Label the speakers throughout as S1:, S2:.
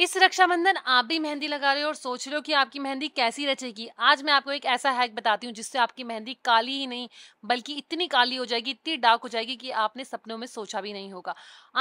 S1: इस रक्षाबंधन आप भी मेहंदी लगा रहे हो और सोच रहे हो कि आपकी मेहंदी कैसी रचेगी आज मैं आपको एक ऐसा हैक बताती हूँ जिससे आपकी मेहंदी काली ही नहीं बल्कि इतनी काली हो जाएगी इतनी डार्क हो जाएगी कि आपने सपनों में सोचा भी नहीं होगा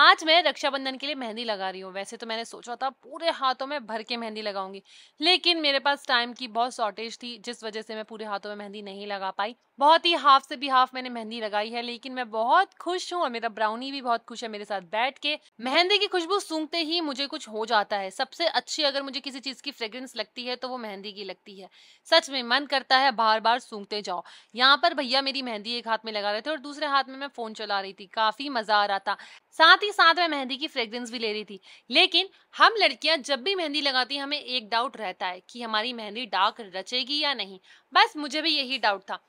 S1: आज मैं रक्षाबंधन के लिए मेहंदी लगा रही हूँ वैसे तो मैंने सोचा था पूरे हाथों में भर के मेहंदी लगाऊंगी लेकिन मेरे पास टाइम की बहुत शॉर्टेज थी जिस वजह से मैं पूरे हाथों में मेहंदी नहीं लगा पाई बहुत ही हाफ से भी हाफ मैंने मेहंदी लगाई है लेकिन मैं बहुत खुश हूँ और मेरा ब्राउनी भी बहुत खुश है मेरे साथ बैठ के मेहंदी की खुशबू सूंघते ही मुझे कुछ हो जाता है है सबसे अच्छी अगर मुझे किसी चीज़ की फ्रेग्रेंस लगती है तो वो मेहंदी की लगती है सच में मन करता है बार बार सूंघते जाओ यहाँ पर भैया मेरी मेहंदी एक हाथ में लगा रहे थे और दूसरे हाथ में मैं फ़ोन चला रही थी काफ़ी मज़ा आ रहा था साथ ही साथ मैं मेहंदी की फ्रेग्रेंस भी ले रही थी लेकिन हम लड़कियां जब भी मेहंदी लगाती हमें एक डाउट रहता है कि हमारी मेहंदी डार्क रचेगी या नहीं बस मुझे भी यही डाउट था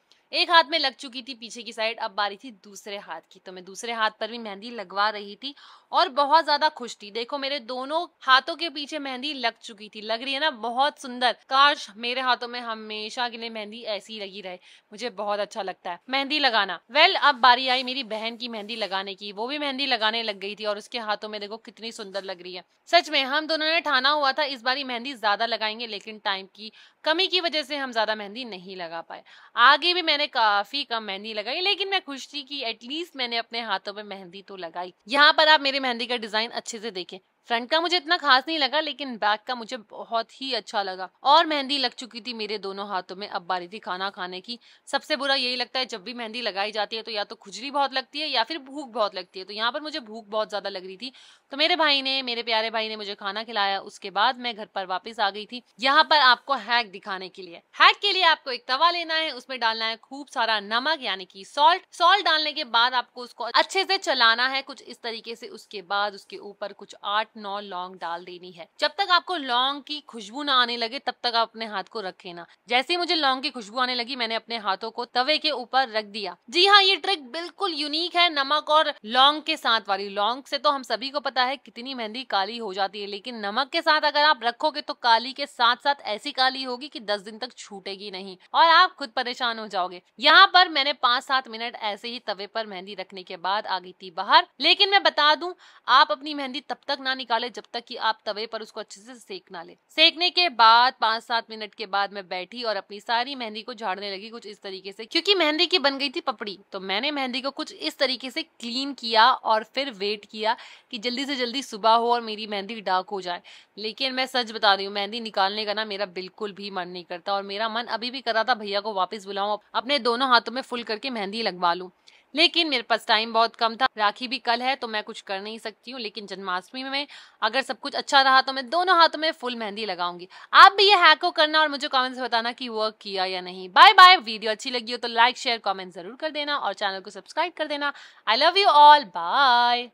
S1: एक हाथ में लग चुकी थी पीछे की साइड अब बारी थी दूसरे हाथ की तो मैं दूसरे हाथ पर भी मेहंदी लगवा रही थी और बहुत ज्यादा खुश थी देखो मेरे दोनों हाथों के पीछे मेहंदी लग चुकी थी लग रही है ना बहुत सुंदर काश मेरे हाथों में हमेशा के लिए मेहंदी ऐसी लगी रहे मुझे बहुत अच्छा लगता है मेहंदी लगाना वेल अब बारी आई मेरी बहन की मेहंदी लगाने की वो भी मेहंदी लगाने लग गई थी और उसके हाथों में देखो कितनी सुंदर लग रही है सच में हम दोनों ने ठाना हुआ था इस बारी मेहंदी ज्यादा लगाएंगे लेकिन टाइम की कमी की वजह से हम ज्यादा मेहंदी नहीं लगा पाए आगे भी मैंने मैंने काफी कम मेहंदी लगाई लेकिन मैं खुश थी कि एटलीस्ट मैंने अपने हाथों में मेहंदी तो लगाई यहाँ पर आप मेरी मेहंदी का डिजाइन अच्छे से देखें फ्रंट का मुझे इतना खास नहीं लगा लेकिन बैक का मुझे बहुत ही अच्छा लगा और मेहंदी लग चुकी थी मेरे दोनों हाथों में अब बारी थी खाना खाने की सबसे बुरा यही लगता है जब भी मेहंदी लगाई जाती है तो या तो खुजली बहुत लगती है या फिर भूख बहुत लगती है तो यहाँ पर मुझे भूख बहुत ज़्यादा लग रही थी तो मेरे भाई ने मेरे प्यारे भाई ने मुझे खाना खिलाया उसके बाद मैं घर पर वापिस आ गई थी यहाँ पर आपको हैक दिखाने के लिए हैक के लिए आपको एक तवा लेना है उसमें डालना है खूब सारा नमक यानी की सॉल्ट सॉल्ट डालने के बाद आपको उसको अच्छे से चलाना है कुछ इस तरीके से उसके बाद उसके ऊपर कुछ आठ आठ नौ लौंग डाल देनी है जब तक आपको लौंग की खुशबू ना आने लगे तब तक आप अपने हाथ को रखे ना जैसे ही मुझे लौंग की खुशबू आने लगी मैंने अपने हाथों को तवे के ऊपर रख दिया जी हाँ ये ट्रिक बिल्कुल यूनिक है नमक और लौंग के साथ वाली लौंग से तो हम सभी को पता है कितनी मेहंदी काली हो जाती है लेकिन नमक के साथ अगर आप रखोगे तो काली के साथ साथ ऐसी काली होगी कि दस दिन तक छूटेगी नहीं और आप खुद परेशान हो जाओगे यहाँ पर मैंने पांच सात मिनट ऐसे ही तवे पर मेहंदी रखने के बाद आ गई थी बाहर लेकिन मैं बता दूं आप अपनी मेहंदी तब तक ना निकाले जब तक कि आप तवे पर उसको अच्छे से सेक ना ले सेकने के बाद पांच सात मिनट के बाद मैं बैठी और अपनी सारी मेहंदी को झाड़ने लगी कुछ इस तरीके से क्योंकि मेहंदी की बन गई थी पपड़ी तो मैंने मेहंदी को कुछ इस तरीके से क्लीन किया और फिर वेट किया कि जल्दी से जल्दी सुबह हो और मेरी मेहंदी डार्क हो जाए लेकिन मैं सच बता रही हूँ मेहंदी निकालने का ना मेरा बिल्कुल भी मन नहीं करता और मेरा मन अभी भी कर रहा था भैया को वापस बुलाऊ अपने दोनों हाथों में फुल करके मेहंदी लगवा लूँ लेकिन मेरे पास टाइम बहुत कम था राखी भी कल है तो मैं कुछ कर नहीं सकती हूँ लेकिन जन्माष्टमी में अगर सब कुछ अच्छा रहा तो मैं दोनों हाथों में फुल मेहंदी लगाऊंगी आप भी ये हैको करना और मुझे कमेंट्स में बताना कि वर्क किया या नहीं बाय बाय वीडियो अच्छी लगी हो तो लाइक शेयर कॉमेंट जरूर कर देना और चैनल को सब्सक्राइब कर देना I love you all bye